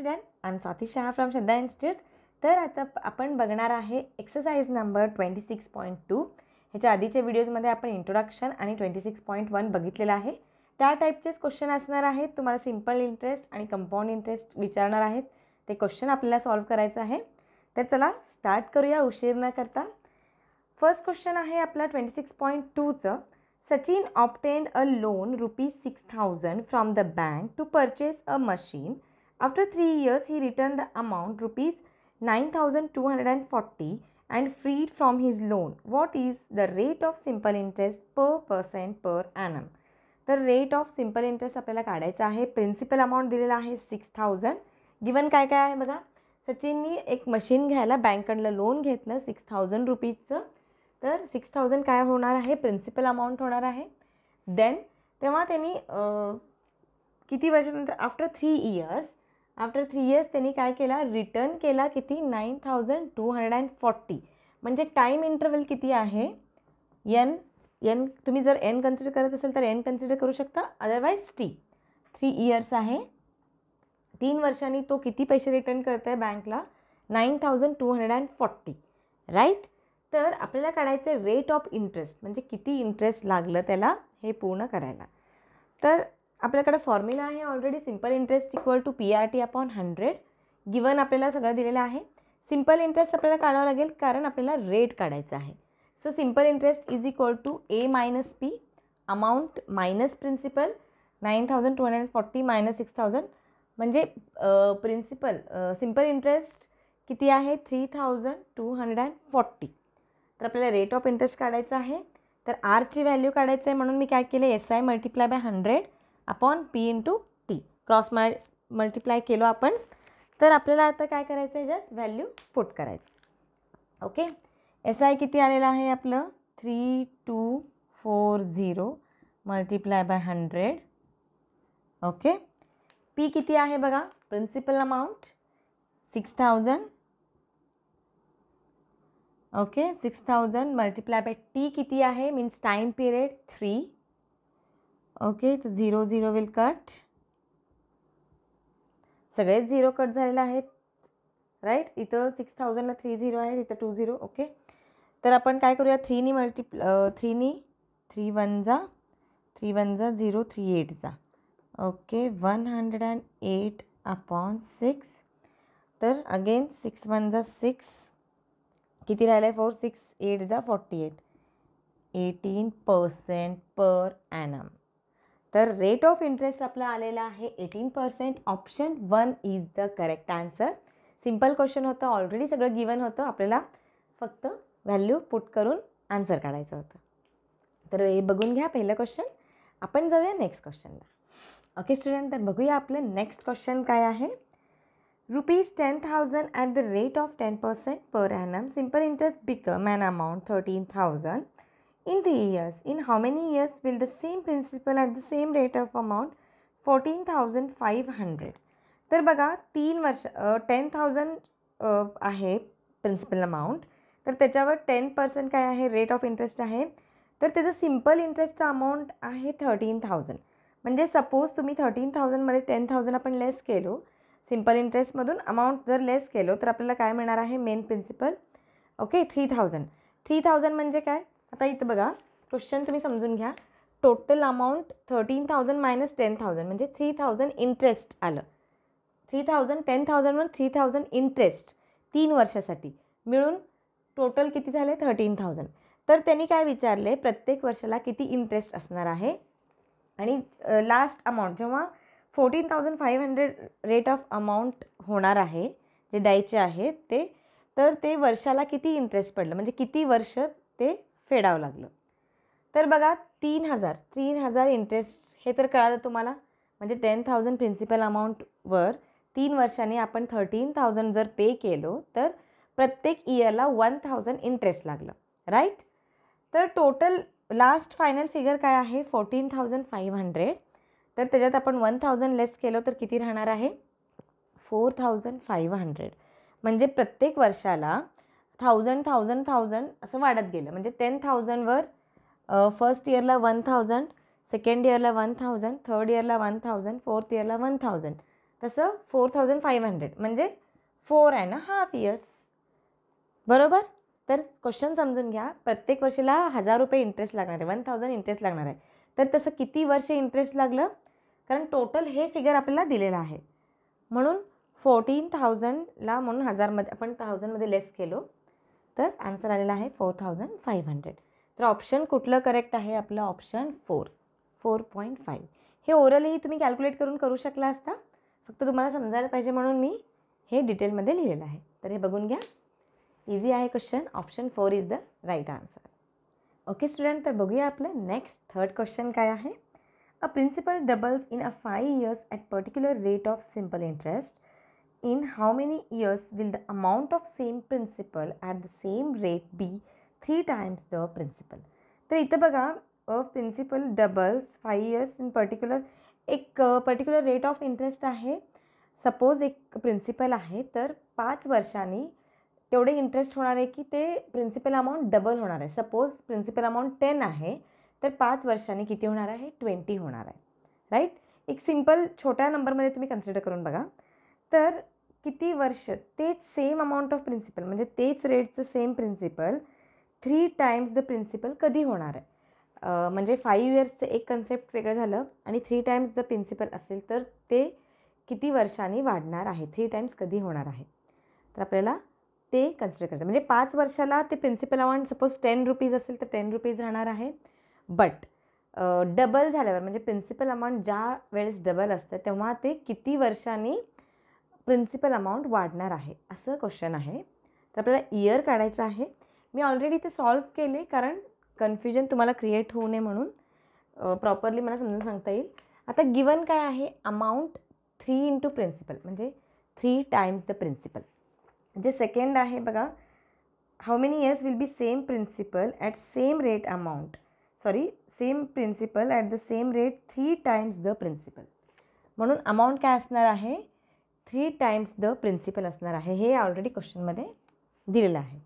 Student I am Swati Shah from Shraddha Institute तर आता आपण बघणार आहे exercise number twenty six point two ह्याच्या आधीच्या व्हिडिओजमध्ये आपण इंट्रोडक्शन आणि ट्वेंटी सिक्स पॉईंट वन बघितलेलं आहे त्या टाईपचेच क्वेश्चन असणार आहेत तुम्हाला सिम्पल इंटरेस्ट आणि कंपाऊंड इंटरेस्ट विचारणार आहेत ते क्वेश्चन आपल्याला सॉल्व्ह करायचं आहे तर चला स्टार्ट करूया उशीर न करता फर्स्ट क्वेश्चन आहे आपला ट्वेंटी सिक्स पॉईंट टूचं Sachin opted a loan rupees six thousand from the bank to purchase a machine After three years, he returned the amount rupees 9240 and freed from his loan. What is the rate of simple interest per percent per annum? तर rate of simple interest आपल्याला काढायचा आहे principal amount दिलेला आहे six thousand given काय काय आहे बघा सचिननी एक मशीन घ्यायला बँककडलं लोन घेतलं सिक्स थाउजंड रुपीजचं तर सिक्स थाउजंड काय होणार आहे प्रिन्सिपल अमाऊंट होणार आहे देन तेव्हा त्यांनी किती वर्षानंतर after three years after three years त्यांनी काय केला रिटर्न केला किती nine thousand two hundred and forty म्हणजे टाईम इंटरवल किती आहे एन एन तुम्ही जर एन कन्सिडर करत असेल तर एन कन्सिडर करू शकता अदरवाईज टी थ्री इयर्स आहे तीन वर्षांनी तो किती पैसे रिटर्न करत आहे बँकला nine thousand two hundred and forty right तर आपल्याला काढायचं रेट ऑफ इंटरेस्ट म्हणजे किती इंटरेस्ट लागलं त्याला हे पूर्ण करायला तर आपल्याकडे फॉर्म्युला आहे already simple interest equal to P R T upon hundred given आपल्याला सगळं दिलेलं आहे सिम्पल इंटरेस्ट आपल्याला काढावं लागेल कारण आपल्याला रेट काढायचा आहे so simple interest is equal to A minus P amount minus principal nine thousand two hundred forty minus six thousand म्हणजे प्रिन्सिपल सिम्पल इंटरेस्ट किती आहे three thousand two hundred and forty तर आपल्याला रेट ऑफ इंटरेस्ट काढायचा आहे तर आरची value काढायचं आहे म्हणून मी काय केले S I multiply by hundred upon P into T cross माय मल्टिप्लाय केलो आपण तर आपल्याला आता काय करायचं आहे ज्यात व्हॅल्यू पुट करायचं ओके एस आय किती आलेलं आहे आपलं three two four zero multiply by hundred okay P किती आहे बघा principal amount six thousand okay six thousand multiply by T किती आहे means time period three okay zero zero will cut सगळेच झिरो कट झालेले आहेत राईट इथं six थाउजंडला three zero आहेत इथं टू झिरो ओके तर आपण काय करूया थ्रीनी मल्टिप्ल थ्रीनी थ्री वन जा थ्री वन जा झिरो थ्री एट जा okay one hundred and eight upon six तर अगेन सिक्स वन जा सिक्स किती राहिलं आहे फोर सिक्स एट जा forty eight eighteen percent per annum तर रेट ऑफ इंटरेस्ट आपला आलेला आहे eighteen percent option one is the correct answer simple question होतं ऑलरेडी सगळं गिवन होतं आपल्याला फक्त व्हॅल्यू पुट करून आन्सर काढायचं होतं तर हे बघून घ्या पहिलं क्वेश्चन आपण जाऊया नेक्स्ट क्वेश्चनला ओके स्टुडंट तर बघूया आपलं नेक्स्ट क्वेश्चन काय आहे rupees ten thousand at the rate of ten percent per annum simple interest become an amount thirteen thousand in the years. In how many years will the same principal at the same rate of amount fourteen thousand five hundred तर बघा तीन वर्ष ten thousand आहे principal amount तर त्याच्यावर ten percent काय आहे rate of interest आहे तर त्याचं सिम्पल इंटरेस्टचं अमाऊंट आहे थर्टीन थाउजंड म्हणजे सपोज तुम्ही थर्टीन थाउजंडमध्ये टेन थाउजंड आपण लेस केलो सिम्पल इंटरेस्टमधून अमाऊंट जर लेस केलो तर आपल्याला काय मिळणार आहे main principal okay three thousand three thousand म्हणजे काय आता इथं बघा क्वेश्चन तुम्ही समजून घ्या total amount thirteen thousand minus ten thousand म्हणजे थ्री थाउजंड इंटरेस्ट आलं थ्री थाउजंड टेन थाउजंडवर थ्री थाउजंड इंटरेस्ट तीन वर्षासाठी मिळून टोटल किती झाले थर्टीन थाउजंड तर त्यांनी काय विचारले प्रत्येक वर्षाला किती इंटरेस्ट असणार आहे आणि लास्ट अमाऊंट जेव्हा fourteen thousand five hundred rate of amount होणार आहे जे द्यायचे आहे ते तर ते वर्षाला किती इंटरेस्ट पडलं म्हणजे किती वर्ष ते फेडावं लागलं तर बघा तीन हजार तीन हजार इंटरेस्ट हे तर कळालं तुम्हाला म्हणजे टेन थाउजंड प्रिन्सिपल अमाऊंटवर तीन वर्षांनी आपण थर्टीन थाउजंड जर पे केलो तर प्रत्येक इयरला वन थाउजंड इंटरेस्ट लागलं राईट तर टोटल लास्ट फायनल फिगर काय आहे फोर्टीन थाउजंड फाईव्ह हंड्रेड तर त्याच्यात आपण वन थाउजंड लेस केलो तर किती राहणार आहे फोर थाउजंड फाईव्ह हंड्रेड म्हणजे प्रत्येक वर्षाला थाउजंड थाउजंड थाउजंड असं वाढत गेलं म्हणजे टेन थाउजंडवर फर्स्ट इयरला वन थाउजंड सेकंड इयरला वन थाउजंड थर्ड इयरला वन थाउजंड फोर्थ इयरला वन थाउजंड तसं फोर थाउजंड फाईव्ह हंड्रेड म्हणजे फोर आहे ना हाफ इयर्स बरोबर तर क्वेश्चन समजून घ्या प्रत्येक वर्षीला हजार रुपये इंटरेस्ट लागणार आहे वन थाउजंड इंटरेस्ट लागणार आहे तर तसं किती वर्ष इंटरेस्ट लागलं कारण टोटल हे फिगर आपल्याला दिलेलं आहे म्हणून फोर्टीन थाउजंडला म्हणून हजारमध्ये आपण थाउजंडमध्ये लेस केलो तर आन्सर आलेला आहे फोर थाउजंड फाईव्ह हंड्रेड तर ऑप्शन कुठलं करेक्ट आहे आपलं option four four point five हे ओरलही तुम्ही कॅल्क्युलेट करून करू शकला असता फक्त तुम्हाला समजायला पाहिजे म्हणून मी हे डिटेलमध्ये लिहिलेलं आहे तर हे बघून घ्या इझी आहे question option four is the right answer okay student तर बघूया आपलं नेक्स्ट थर्ड क्वेश्चन काय आहे a principal doubles in a five years at particular rate of simple interest in how many years will the amount of same principal at the same rate be three times the principal तर इथं बघा a principal doubles five years in particular एक particular rate of interest आहे suppose एक principal आहे तर पाच वर्षांनी तेवढे इंटरेस्ट होणार आहे की ते प्रिन्सिपल अमाऊंट डबल होणार आहे सपोज प्रिन्सिपल अमाऊंट टेन आहे तर पाच वर्षांनी किती होणार आहे ट्वेंटी होणार आहे राईट एक सिम्पल छोट्या नंबरमध्ये तुम्ही कन्सिडर करून बघा तर किती वर्ष तेच सेम अमाऊंट ऑफ प्रिन्सिपल म्हणजे तेच रेटचं same principal three times the principal कधी होणार आहे म्हणजे फाईव्ह इयर्सचं एक कन्सेप्ट वेगळं झालं आणि थ्री टाईम्स द प्रिन्सिपल असेल तर ते किती वर्षांनी वाढणार आहे थ्री टाईम्स कधी होणार आहे तर आपल्याला ते कन्सिडर करतात म्हणजे पाच वर्षाला ते principal amount suppose ten rupees असेल तर टेन रुपीज राहणार आहे बट डबल झाल्यावर म्हणजे प्रिन्सिपल अमाऊंट ज्या वेळेस डबल असतं तेव्हा ते किती वर्षांनी प्रिन्सिपल अमाऊंट वाढणार आहे असं क्वेश्चन आहे तर आपल्याला इयर काढायचं आहे मी ऑलरेडी ते सॉल्व केले कारण कन्फ्युजन तुम्हाला क्रिएट होऊ नये म्हणून प्रॉपरली मला समजून सांगता येईल आता गिवन काय आहे अमाऊंट थ्री इंटू प्रिन्सिपल म्हणजे थ्री टाइम्स द प्रिन्सिपल जे सेकंड आहे बघा how many years will be same principal at same rate amount sorry same principal at the same rate three times the principal म्हणून amount काय असणार आहे three times the principal असणार आहे हे ऑलरेडी क्वेश्चनमध्ये दिलेलं आहे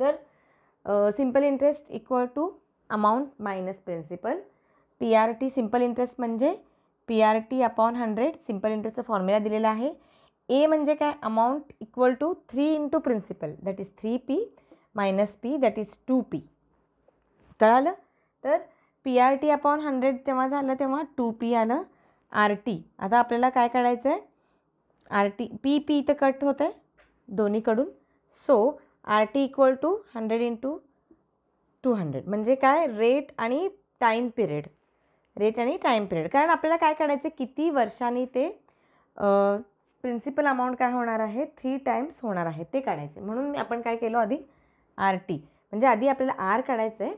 तर simple interest equal to amount minus principal P R T simple interest म्हणजे P R T upon hundred simple इंटरेस्टचा फॉर्म्युला दिलेला आहे ए म्हणजे काय amount equal to three into principal that is three P minus P that is two P कळालं तर P R T upon hundred तेव्हा झालं तेव्हा टू पी आलं आर टी आता आपल्याला काय कळायचं आहे आर टी पी पी इथं कट होत आहे दोन्हीकडून so R T equal to hundred into two hundred म्हणजे काय रेट आणि टाईम पिरियड रेट आणि टाईम पिरियड कारण आपल्याला काय काढायचं किती वर्षांनी ते प्रिन्सिपल अमाऊंट काय होणार आहे थ्री टाईम्स होणार आहे ते काढायचे म्हणून आपण काय केलं आधी आर टी म्हणजे आधी आपल्याला आर काढायचं आहे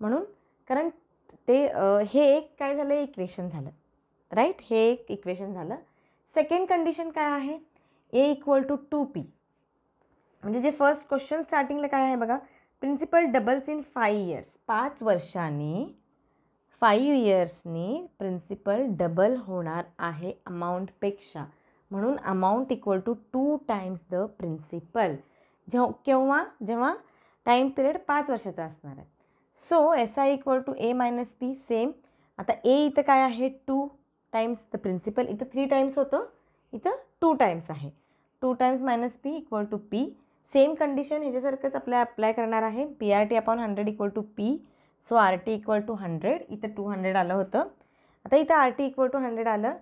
म्हणून कारण ते हे एक काय झालं इक्वेशन झालं राईट हे एक इक्वेशन झालं सेकंड कंडिशन काय आहे A equal to two P म्हणजे जे फर्स्ट क्वेश्चन स्टार्टिंगला काय आहे बघा principal doubles in five years पाच वर्षांनी फाईव्ह इयर्सनी प्रिन्सिपल डबल होणार आहे अमाऊंटपेक्षा म्हणून amount equal to two times the principal जेव केव्हा जेव्हा टाईम पिरियड पाच वर्षाचा असणार आहे so S I equal to A minus P same आता ए इथं काय आहे टू टाइम्स द प्रिन्सिपल इथं थ्री टाइम्स होतं इथं टू टाईम्स आहे two times minus P equal to P same condition ह्याच्यासारखंच आपल्या अप्लाय करणार आहे P R T upon hundred equal to P so R T equal to hundred इथं two hundred आलं होतं आता इथं R T equal to hundred आलं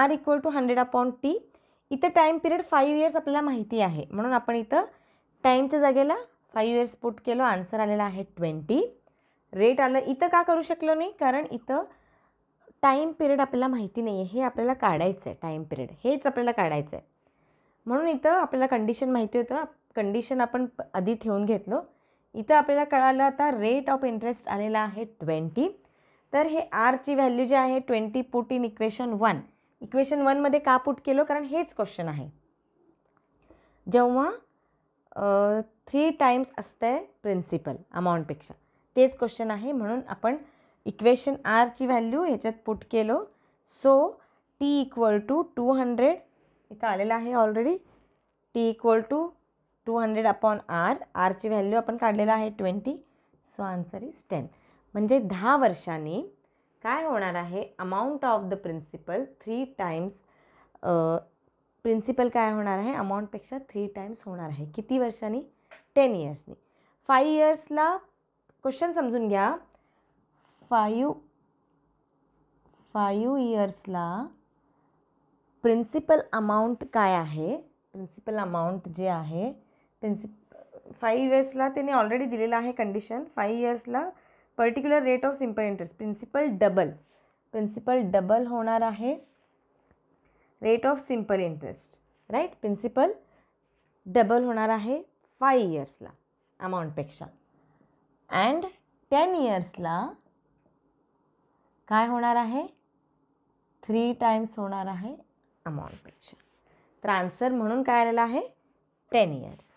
R equal to hundred upon T इथं टाईम पिरियड फाईव्ह इयर्स आपल्याला माहिती आहे म्हणून आपण इथं टाईमच्या जागेला फाईव्ह इयर्स पुट केलो आन्सर आलेला आहे ट्वेंटी रेट आलं इथं का करू शकलो नाही कारण इथं टाईम पिरियड आपल्याला माहिती नाही आहे हे आपल्याला काढायचं आहे टाईम पिरियड हेच आपल्याला काढायचं आहे म्हणून इथं आपल्याला कंडिशन माहिती होतं कंडिशन आपण आधी ठेवून घेतलो इथं आपल्याला कळालं आता रेट ऑफ इंटरेस्ट आलेला आहे ट्वेंटी तर हे आरची व्हॅल्यू जी आहे twenty put in equation one equation वनमध्ये का पुट केलं कारण हेच क्वेश्चन आहे जेव्हा थ्री टाईम्स असतं आहे प्रिन्सिपल अमाऊंटपेक्षा तेच क्वेश्चन आहे म्हणून आपण इक्वेशन आरची व्हॅल्यू ह्याच्यात पुट केलो so T equal to two hundred इथं आलेलं आहे already T equal to two hundred upon R आरची व्हॅल्यू आपण काढलेला आहे twenty so answer is ten म्हणजे दहा वर्षांनी काय होणार आहे amount of the principal three times principal काय होणार आहे अमाऊंटपेक्षा थ्री टाइम्स होणार आहे किती वर्षांनी टेन इयर्सनी फाय इयर्सला क्वेश्चन समजून घ्या फायू फायू इयर्सला प्रिन्सिपल अमाऊंट काय आहे प्रिन्सिपल अमाऊंट जे आहे प्रिन्सिप फाईव्ह इयर्सला त्यांनी ऑलरेडी दिलेलं आहे कंडिशन फाईव्ह इयर्सला particular rate of simple interest principal double principal double होणार आहे rate of simple interest right principal double होणार आहे फाईव्ह इयर्सला अमाऊंटपेक्षा अँड टेन इयर्सला काय होणार आहे थ्री टाइम्स होणार आहे अमाऊंटपेक्षा तर आन्सर म्हणून काय आलेलं आहे टेन इयर्स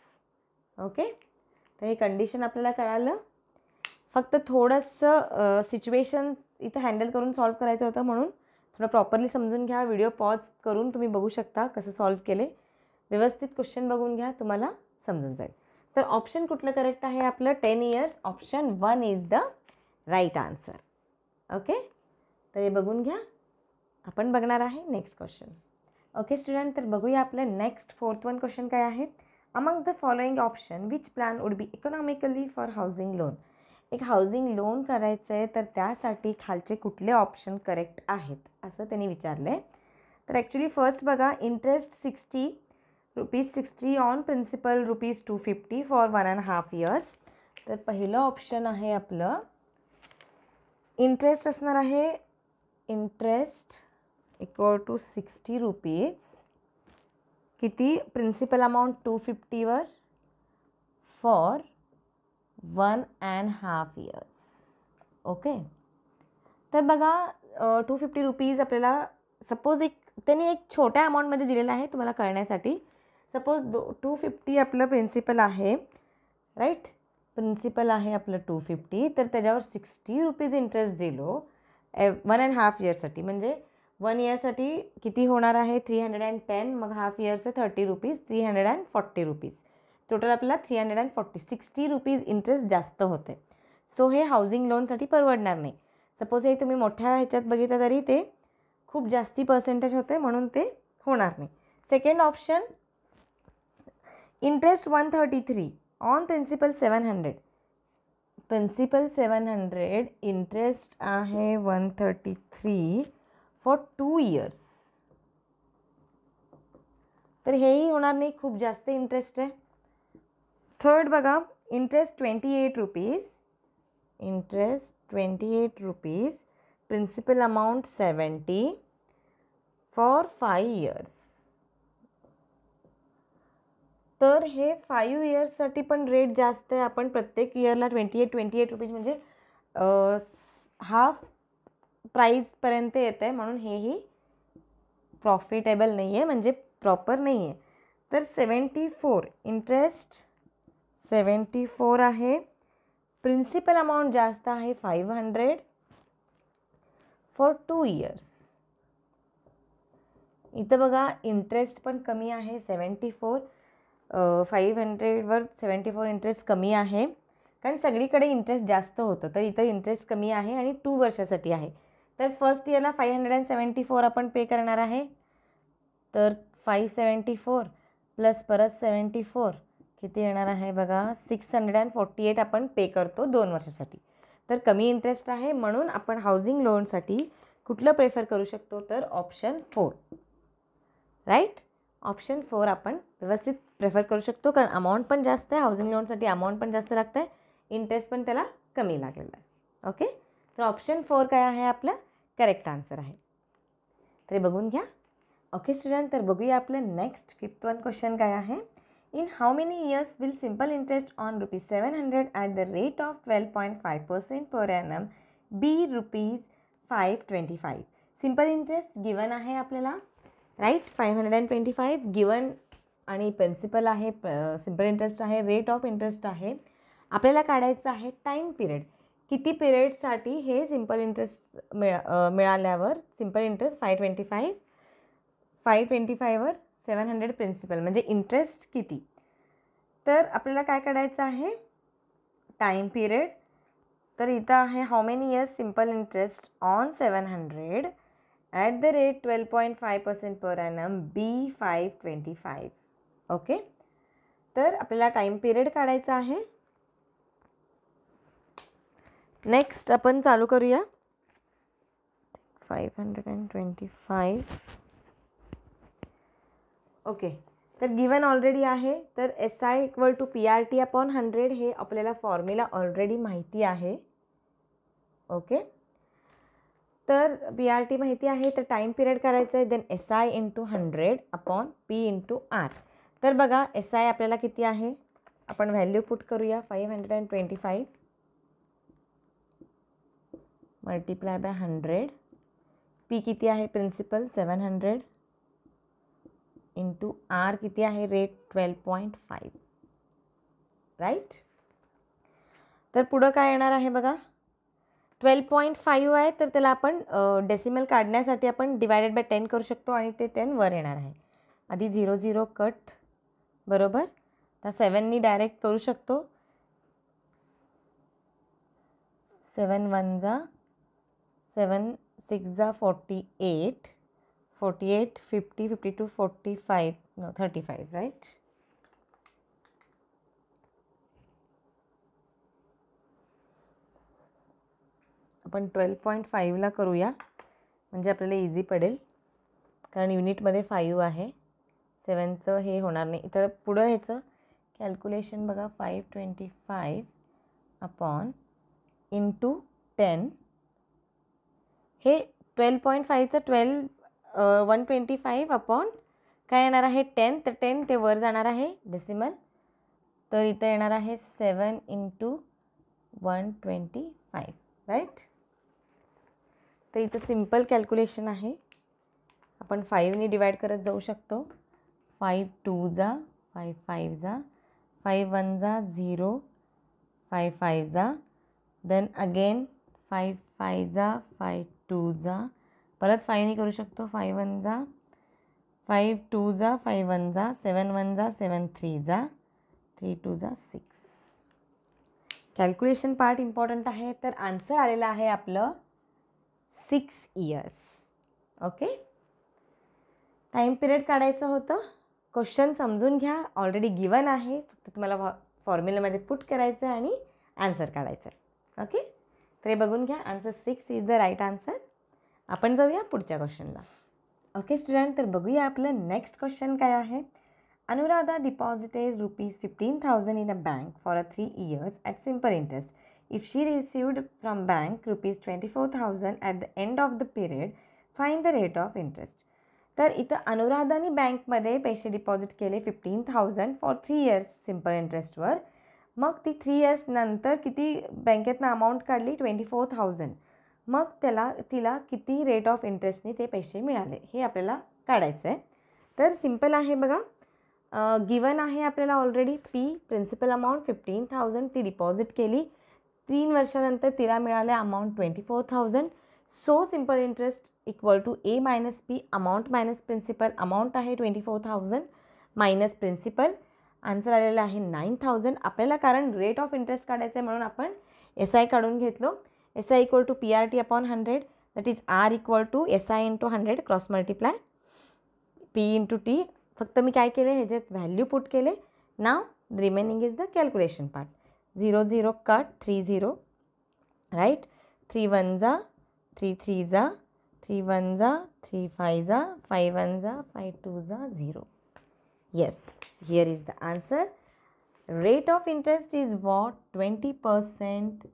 ओके तर हे कंडिशन आपल्याला कळालं फक्त थोडंसं सिच्युएशन इथं हँडल करून सॉल्व करायचं होतं म्हणून थोडं प्रॉपरली समजून घ्या व्हिडिओ पॉज करून तुम्ही बघू शकता कसं सॉल्व केले व्यवस्थित क्वेश्चन बघून घ्या तुम्हाला समजून जाईल तर ऑप्शन कुठलं करेक्ट आहे आपलं ten years option one is the right answer okay तर हे बघून घ्या आपण बघणार आहे नेक्स्ट क्वेश्चन ओके स्टुडंट तर बघूया आपलं नेक्स्ट फोर्थ वन क्वेश्चन काय आहेत among the following option which plan would be economically for housing loan एक हाऊसिंग लोन करायचं आहे तर त्यासाठी खालचे कुठले ऑप्शन करेक्ट आहेत असं त्यांनी विचारलं आहे तर ॲक्च्युली फर्स्ट बघा interest sixty rupees sixty on principal rupees two fifty for one and half years तर पहिलं ऑप्शन आहे आपलं इंटरेस्ट असणार आहे interest equal to sixty rupees किती प्रिन्सिपल अमाऊंट टू फिफ्टीवर for one and half years okay तर बघा टू फिफ्टी रुपीज आपल्याला सपोज एक त्यांनी एक छोट्या अमाऊंटमध्ये दिलेला आहे तुम्हाला कळण्यासाठी सपोज दो टू फिफ्टी आपलं प्रिन्सिपल आहे राईट प्रिन्सिपल आहे आपलं टू फिफ्टी तर त्याच्यावर सिक्स्टी रुपीज इंटरेस्ट दिलो ए वन अँड हाफ इयरसाठी म्हणजे वन इयरसाठी किती होणार आहे थ्री हंड्रेड अँड टेन मग हाफ इयरचे thirty rupees three hundred and forty rupees total आपल्याला three hundred and forty sixty rupees interest जास्त होते सो हे हाऊसिंग लोनसाठी परवडणार नाही सपोज हे तुम्ही मोठ्या ह्याच्यात बघितलं तरी ते खूप जास्ती पर्सेंटेज होते म्हणून ते होणार नाही second option interest one thirty three on principal seven hundred principal seven hundred interest आहे one thirty three for two years तर हेही होणार नाही खूप जास्त इंटरेस्ट आहे थर्ड बघा interest twenty eight rupees interest twenty eight rupees principal amount seventy for five years तर हे फाईव्ह इयर्ससाठी पण रेट जास्त आहे आपण प्रत्येक इयरला twenty eight twenty eight rupees म्हणजे हाफ प्राईजपर्यंत येत आहे म्हणून हेही प्रॉफिटेबल नाही म्हणजे आहे म्हणजे प्रॉपर नाही आहे तर seventy four interest seventy four आहे प्रिन्सिपल अमाऊंट जास्त आहे five hundred for two years इथं बघा इंटरेस्ट पण कमी आहे सेवन्टी फोर फाईव्ह हंड्रेडवर सेवन्टी फोर इंटरेस्ट कमी आहे कारण सगळीकडे इंटरेस्ट जास्त होतं तर इथं इंटरेस्ट कमी आहे आणि टू वर्षासाठी आहे तर फर्स्ट इयरला five hundred and seventy four आपण पे करणार आहे तर फाईव्ह सेवन्टी फोर प्लस परत सेवन्टी फोर किती येणार आहे बघा six hundred and forty eight आपण पे करतो दोन वर्षासाठी तर कमी इंटरेस्ट आहे म्हणून आपण हाऊसिंग लोनसाठी कुठलं प्रेफर करू शकतो तर option four right option four आपण व्यवस्थित प्रेफर करू शकतो कारण अमाऊंट पण जास्त आहे हाऊसिंग लोनसाठी अमाऊंट पण जास्त लागतं आहे इंटरेस्ट पण त्याला कमी लागलेला आहे ओके तर ऑप्शन फोर काय आहे आपलं करेक्ट आन्सर आहे तरी बघून घ्या ओके स्टुडंट तर बघूया आपलं नेक्स्ट फिफ्थ वन क्वेश्चन काय आहे in how many years will simple interest on rupees seven hundred at the rate of twelve point five percent per annum be rupees five twenty five simple interest given आहे आपल्याला right five hundred and twenty five given आणि principal आहे simple interest आहे rate of interest आहे आपल्याला काढायचं आहे time period किती पिरियडसाठी हे सिम्पल इंटरेस्ट मिळा मिळाल्यावर simple interest five twenty five five twenty फायवर सेवन हंड्रेड प्रिन्सिपल म्हणजे इंटरेस्ट किती तर आपल्याला काय काढायचं आहे टाईम पिरियड तर इथं आहे how many years simple interest on seven hundred at the rate twelve point five percent per annum be five twenty five okay तर आपल्याला टाईम पिरियड काढायचा आहे नेक्स्ट आपण चालू करूया five hundred and twenty five okay तर given already आहे तर S I equal to P R T upon hundred हे आपल्याला फॉर्म्युला ऑलरेडी माहिती आहे ओके तर बी आर टी माहिती आहे तर टाईम पिरियड करायचं आहे then S I into hundred upon P into R तर बघा एस आय आपल्याला किती आहे आपण व्हॅल्यू पुट करूया five hundred and twenty five multiply by hundred P किती आहे principal seven hundred into R किती आहे rate twelve point five right तर पुढं काय येणार आहे बघा ट्वेल्व पॉईंट फाईव्ह आहे तर त्याला आपण डेसिमल काढण्यासाठी आपण डिवायडेड बाय टेन करू शकतो आणि ते टेन वर येणार आहे आधी झिरो झिरो कट बरोबर तर सेवननी डायरेक्ट करू शकतो सेवन वन जा सेवन सिक्स जा forty eight forty eight fifty fifty two forty five thirty five right आपण ट्वेल्व पॉईंट फाईव्हला करूया म्हणजे आपल्याला इझी पडेल कारण युनिटमध्ये फाईव्ह आहे सेवनचं हे होणार नाही तर पुढं ह्याचं कॅल्क्युलेशन बघा five twenty five upon into ten हे ट्वेल्व पॉईंट फाईव्हचं twelve one twenty five upon काय येणार आहे टेन तर टेन ते वर जाणार आहे डेसिमल तर इथं येणार आहे seven into one twenty five right तर इथं सिम्पल कॅल्क्युलेशन आहे आपण फाईव्हनी डिवाईड करत जाऊ शकतो फाईव्ह टू जा फाईव्ह फाईव्ह जा फाईव्ह वन जा झिरो फाईव्ह फाईव्ह जा देन अगेन फाईव्ह फाय जा फाय टू जा परत फाईव्हनी करू शकतो फाईव्ह वन जा फाईव्ह टू जा फाईव्ह वन जा सेवन वन जा सेवन थ्री जा थ्री टू जा सिक्स कॅल्क्युलेशन पार्ट इम्पॉर्टंट आहे तर आन्सर आलेला आहे आपलं six years okay time period काढायचं होतं क्वेश्चन समजून घ्या ऑलरेडी गिवन आहे फक्त तुम्हाला फॉर्म्युलामध्ये पुट करायचं आहे आणि आन्सर काढायचं आहे ओके तर हे बघून घ्या answer six is the right answer आपण जाऊया पुढच्या क्वेश्चनला ओके स्टुडंट तर बघूया आपलं नेक्स्ट क्वेश्चन काय आहे Anuradha deposited rupees fifteen thousand in a bank for a three years at simple interest If she received from bank rupees twenty four thousand at the end of the period find the rate of interest तर इथं अनुराधानी बँकमध्ये पैसे deposit केले fifteen thousand for three years simple इंटरेस्टवर मग ती three years नंतर किती बँकेतनं अमाऊंट काढली ट्वेंटी फोर थाउजंड मग त्याला तिला किती रेट ऑफ इंटरेस्टने ते पैसे मिळाले हे आपल्याला काढायचं आहे तर सिम्पल आहे बघा गिवन आहे आपल्याला already P principal amount fifteen thousand ती डिपॉझिट केली तीन वर्षानंतर तिला मिळालं amount twenty four thousand so simple interest equal to A minus P amount minus principal amount आहे twenty four thousand minus principal answer आलेला आहे नाईन थाउजंड आपल्याला कारण रेट ऑफ इंटरेस्ट काढायचं आहे म्हणून आपण एस आय काढून घेतलो S I equal to P R T upon hundred that is R equal to S I into hundred cross multiply P into T फक्त मी काय केले ह्याच्यात व्हॅल्यू पुट केले now remaining is the calculation part zero zero cut three zero right three one जा three three जा three one जा three five जा फाय वन जा फाय टू जा zero yes here is the answer rate of interest is what twenty percent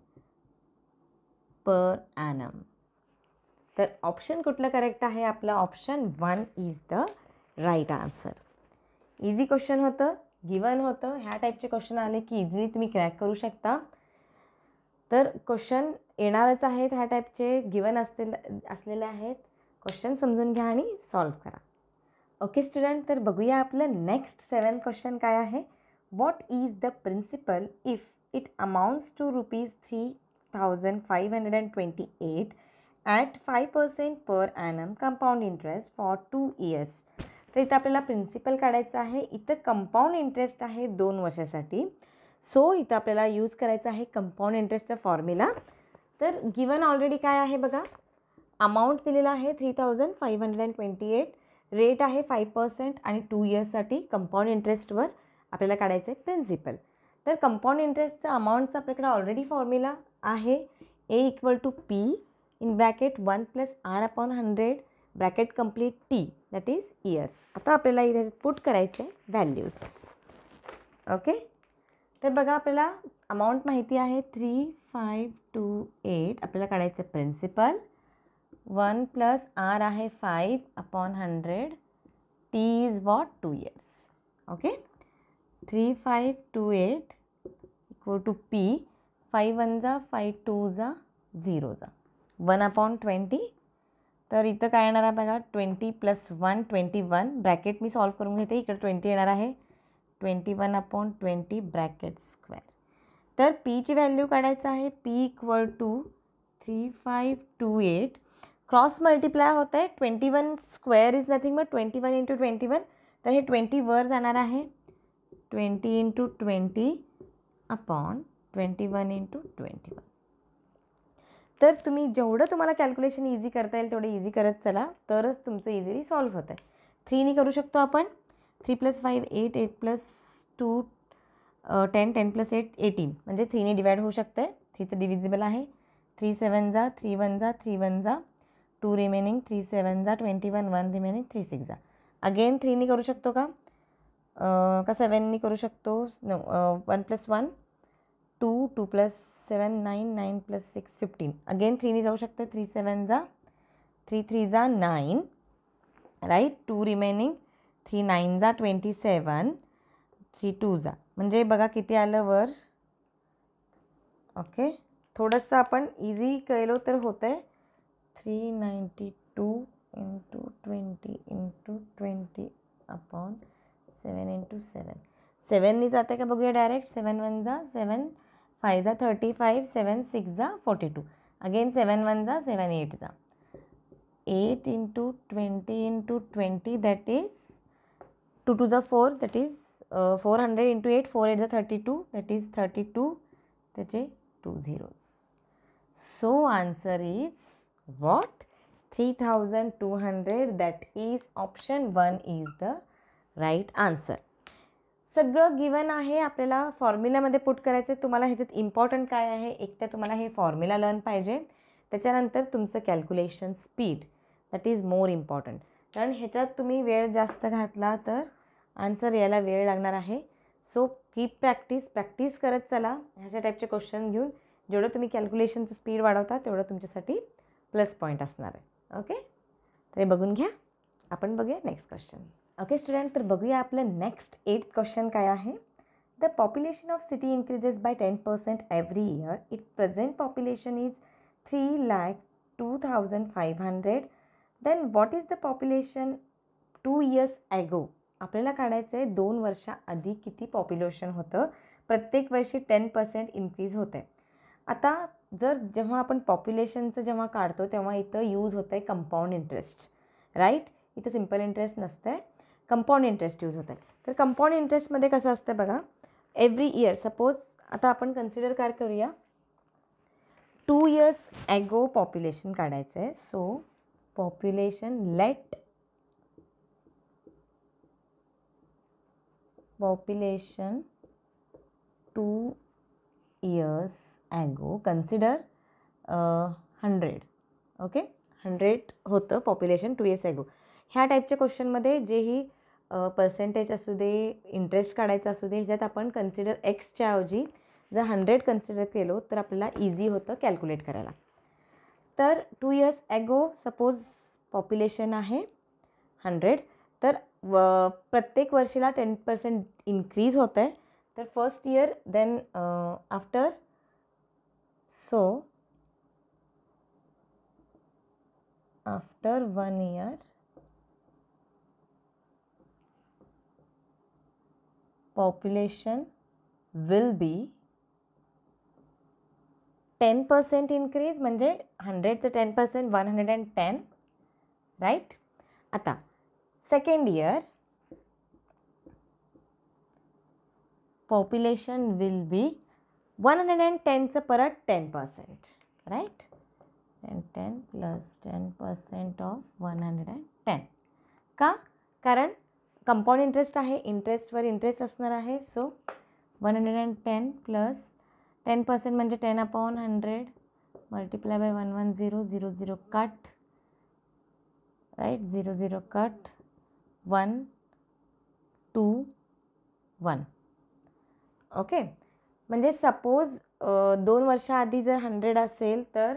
per annum तर option कुठलं correct आहे आपलं option one is the right answer easy question होतं given होतं ह्या टाईपचे क्वेश्चन आले की इझिली तुम्ही क्रॅक करू शकता तर क्वेश्चन येणारच आहेत ह्या टाईपचे गिवन असतील असलेले आहेत क्वेश्चन समजून घ्या आणि सॉल्व करा ओके स्टुडंट तर बघूया आपलं नेक्स्ट सेवन क्वेश्चन काय आहे what is the principal if it amounts to rupees three thousand five hundred and twenty eight at five percent per annum compound interest for two years तर इथं आपल्याला principal काढायचं आहे इथं कंपाऊंड इंटरेस्ट आहे दोन वर्षासाठी सो इथं आपल्याला यूज करायचं आहे कंपाऊंड इंटरेस्टचा फॉर्म्युला तर गिवन ऑलरेडी काय आहे बघा अमाऊंट दिलेला आहे three thousand five hundred and twenty eight rate आहे फाईव्ह पर्सेंट आणि टू इयर्ससाठी कंपाऊंड इंटरेस्टवर आपल्याला काढायचं आहे प्रिन्सिपल तर कंपाऊंड इंटरेस्टचा अमाऊंटचा आपल्याकडे ऑलरेडी फॉर्म्युला आहे A equal to P in bracket one plus R upon hundred bracket complete T that is years आता आपल्याला इथे पुट करायचे व्हॅल्यूज ओके तर बघा आपल्याला अमाऊंट माहिती आहे थ्री फाय टू एट आपल्याला काढायचं प्रिन्सिपल वन प्लस आर आहे five upon hundred T is what two years okay three five two eight equal to P five one जा फाईव्ह टू जा झिरो जा वन अपॉन ट्वेंटी तर इथं काय येणार आहे बघा twenty plus one twenty one bracket मी सॉल्व करून घेते इकडे ट्वेंटी येणार आहे twenty one upon twenty bracket square तर पीची व्हॅल्यू काढायचं आहे P equal to three five two eight cross multiply होत आहे twenty one square is nothing but twenty one into twenty one तर हे ट्वेंटी वर जाणार आहे twenty into twenty upon twenty one into twenty one तर तुम्ही जेवढं तुम्हाला कॅल्क्युलेशन इझी करता येईल तेवढं इझी करत चला तरच तुमचं इझिली सॉल्व्ह होतं आहे थ्रीनी करू शकतो आपण three plus five eight eight plus two ten ten plus eight eighteen म्हणजे थ्रीने डिवाईड होऊ शकतं आहे थ्रीचं डिव्हिजिबल आहे थ्री सेवन जा थ्री वन जा थ्री वन जा टू रिमेनिंग थ्री सेवन जा twenty one one remaining three six जा अगेन थ्रीनी करू शकतो का का सेवननी करू शकतो one plus one two two plus seven nine nine plus six fifteen again थ्रीनी जाऊ शकते थ्री सेवन जा थ्री थ्री जा nine right two remaining three nine जा ट्वेंटी सेवन थ्री टू जा म्हणजे बघा किती आलं वर ओके थोडंसं आपण इझी केलो तर होतं आहे three ninety two into twenty into twenty upon seven into seven सेवननी जाते का बघूया डायरेक्ट सेवन वन जा सेवन 5 जा 35, 7, 6 जा 42. Again, 7, 1 7, 8 जा. 8 into 20 into 20 that is 2 to the 4 that is uh, 400 into 8, 4 8 is 32 that is 32 that is a 2 zeros. So answer is what? 3200 that is option 1 is the right answer. सगळं given आहे आपल्याला फॉर्म्युल्यामध्ये put करायचं आहे तुम्हाला ह्याच्यात important काय आहे एक तर तुम्हाला हे फॉर्म्युला लर्न पाहिजे त्याच्यानंतर तुमचं calculation speed that is more important कारण ह्याच्यात तुम्ही वेळ जास्त घातला तर आन्सर यायला वेळ लागणार आहे सो कीप प्रॅक्टिस प्रॅक्टिस करत चला ह्याच्या टाईपचे क्वेश्चन घेऊन जेवढं तुम्ही कॅल्क्युलेशनचं स्पीड वाढवता तेवढं तुमच्यासाठी प्लस पॉईंट असणार आहे ओके तर हे बघून घ्या आपण बघूया नेक्स्ट क्वेश्चन ओके स्टुडंट तर बघूया आपलं नेक्स्ट एट क्वेश्चन काय आहे the population of city increases by ten percent every year it present population is three lakh two thousand five hundred then what is the population two years ago आपल्याला काढायचं आहे दोन वर्षाआधी किती पॉप्युलेशन होतं प्रत्येक वर्षी टेन पर्सेंट इन्क्रीज होत आहे आता जर जेव्हा आपण पॉप्युलेशनचं जेव्हा काढतो तेव्हा इथं यूज होतं आहे कंपाऊंड इंटरेस्ट राईट इथं सिम्पल इंटरेस्ट नसतं आहे कंपाऊंड इंटरेस्ट यूज होते तर कंपाऊंड इंटरेस्टमध्ये कसं असतं बघा एव्हरी इयर सपोज आता आपण कन्सिडर काय करूया टू इयर्स ॲगो पॉप्युलेशन काढायचं आहे so population let population two years ago consider hundred okay hundred होतं पॉप्युलेशन टू इयर्स ॲगो ह्या टाईपच्या क्वेश्चनमध्ये ही पर्सेंटेज असू दे इंटरेस्ट काढायचा असू दे ह्याच्यात आपण कन्सिडर एक्सच्या ऐवजी जर हंड्रेड कन्सिडर केलो तर आपल्याला इझी होतं कॅल्क्युलेट करायला तर two years ago suppose population आहे हंड्रेड तर व प्रत्येक वर्षीला टेन पर्सेंट इन्क्रीज होतं आहे तर first year then after so after one year population will be ten percent increase म्हणजे हंड्रेडचं ten percent one hundred and ten right आता second year population will be one hundred and टेनचं परत ten percent right ten plus ten percent of one hundred and ten का कारण compound interest आहे इंटरेस्टवर interest असणार आहे so one hundred and ten plus ten percent म्हणजे ten upon hundred multiply by one one zero zero zero cut right zero zero cut one two one okay म्हणजे suppose दोन वर्षाआधी जर hundred असेल तर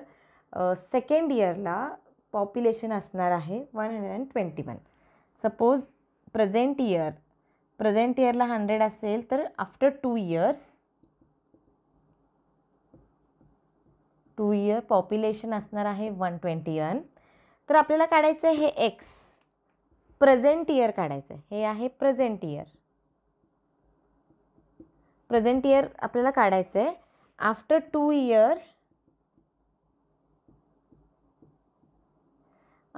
सेकंड इयरला पॉप्युलेशन असणार आहे one hundred and twenty one suppose present year present इयरला हंड्रेड असेल तर after two years two year population असणार आहे वन ट्वेंटी वन तर आपल्याला काढायचं आहे हे एक्स प्रेझेंट इयर काढायचं आहे हे आहे प्रेझेंट इयर प्रेझेंट इयर आपल्याला काढायचं आहे after two year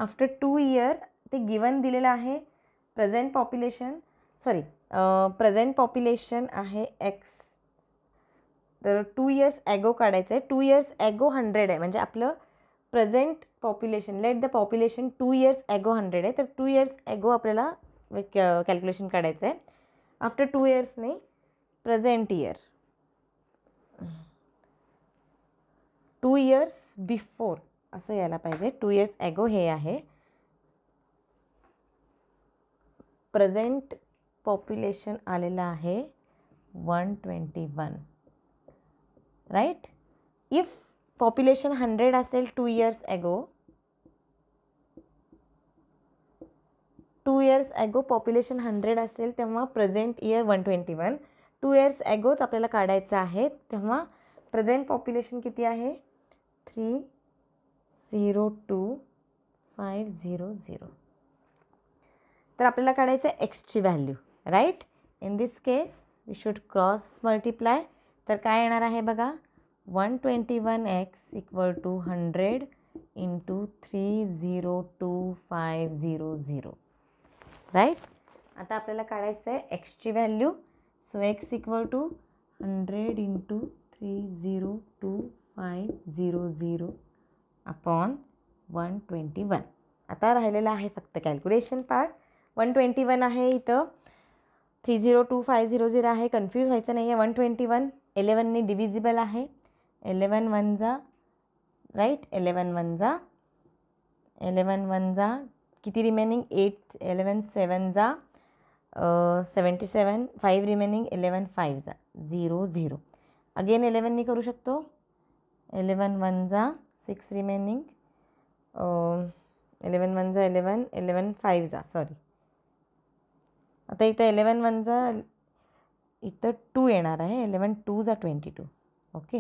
after two year ते गिवन दिलेलं आहे present population sorry present population आहे एक्स तर टू इयर्स ॲगो काढायचं आहे टू इयर्स ॲगो हंड्रेड आहे म्हणजे आपलं present population let the population two years ago hundred आहे तर टू इयर्स ॲगो आपल्याला कॅल्क्युलेशन काढायचं आहे आफ्टर टू नाही present year two years before असं यायला पाहिजे टू इयर्स ॲगो हे आहे प्रेझेंट पॉप्युलेशन आलेलं आहे one twenty one right if population hundred असेल two years ago two years ago population hundred असेल तेव्हा present year one twenty one two years ॲगोच आपल्याला काढायचं आहे तेव्हा प्रेझेंट पॉप्युलेशन किती आहे three zero two five zero zero तर आपल्याला काढायचं आहे एक्सची value right in this case we should cross multiply तर काय येणार आहे बघा one twenty one X equal to hundred into three zero two five zero zero right आता आपल्याला काढायचं आहे एक्सची value so X equal to hundred into three zero two five zero zero upon one twenty one आता राहिलेला आहे फक्त calculation part one twenty one आहे इथं three zero two five zero zero आहे कन्फ्यूज व्हायचं नाही आहे वन ट्वेंटी वन एलेवनने डिव्हिजिबल आहे एलेवन वन जा राईट एलेवन वन जा एलेवन वन जा किती रिमेनिंग एट एलेवन सेवन जा seventy seven five remaining eleven five जा झिरो झिरो अगेन एलेवनने करू शकतो एलेवन वन जा सिक्स रिमेनिंग एलेवन वन जा एलेवन एलेवन फाईव्ह जा सॉरी आता इथं इलेवन वनचा इथं टू येणार आहे इलेवन टू जा twenty two okay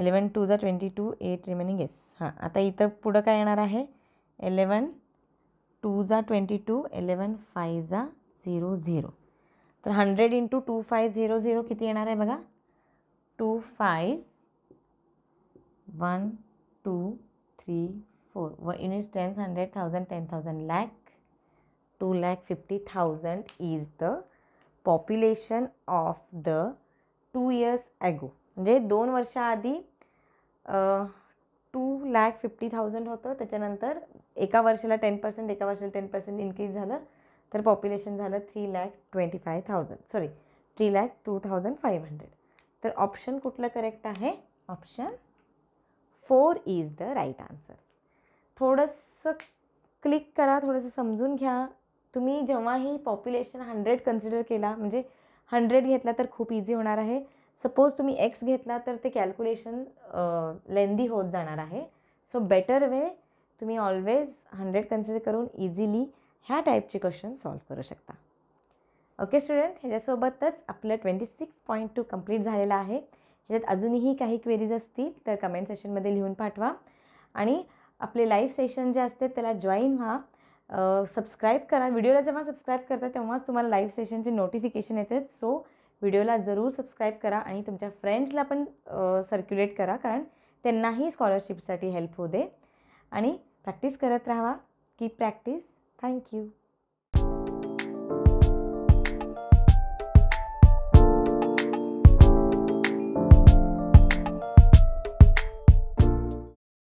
eleven two जा twenty two eight remaining yes हां आता इथं पुढं काय येणार आहे इलेवन जा ट्वेंटी टू इलेवन फाय जा झिरो झिरो तर hundred into two five zero zero किती येणार आहे बघा two five one two three four व units tens hundred thousand ten thousand lakh two lakh fifty thousand is the population of the two years ago म्हणजे दोन वर्षाआधी to lakh fifty thousand होतं त्याच्यानंतर एका वर्षाला टेन पर्सेंट एका वर्षाला टेन पर्सेंट इन्क्रीज झालं तर पॉप्युलेशन झालं three lakh twenty five thousand sorry three lakh two thousand five hundred तर ऑप्शन कुठलं करेक्ट आहे option four is the right answer थोडंसं क्लिक करा थोडंसं समजून घ्या तुम्ही जेव्हाही पॉप्युलेशन हंड्रेड कन्सिडर केला म्हणजे हंड्रेड घेतला तर खूप इझी होणार आहे सपोज तुम्ही एक्स घेतला तर ते कॅल्क्युलेशन लेंदी होत जाणार आहे सो बेटर वे तुम्ही ऑलवेज हंड्रेड कन्सिडर करून इझिली ह्या टाईपचे क्वेश्चन सॉल्व करू शकता ओके स्टुडंट ह्याच्यासोबतच आपलं twenty six point two complete झालेलं आहे ह्याच्यात अजूनही काही क्वेरीज असतील तर कमेंट सेशनमध्ये लिहून पाठवा आणि आपले लाईव्ह सेशन जे असते त्याला जॉईन व्हा सबस्क्राईब करा व्हिडिओला जेव्हा सबस्क्राईब करता तेव्हाच तुम्हाला लाईव्ह सेशनचे नोटिफिकेशन येते सो व्हिडिओला जरूर सबस्क्राईब करा आणि तुमच्या फ्रेंड्सला पण सर्क्युलेट करा कारण त्यांनाही स्कॉलरशिपसाठी हेल्प हो दे आणि प्रॅक्टिस करत राहा की प्रॅक्टिस थँक्यू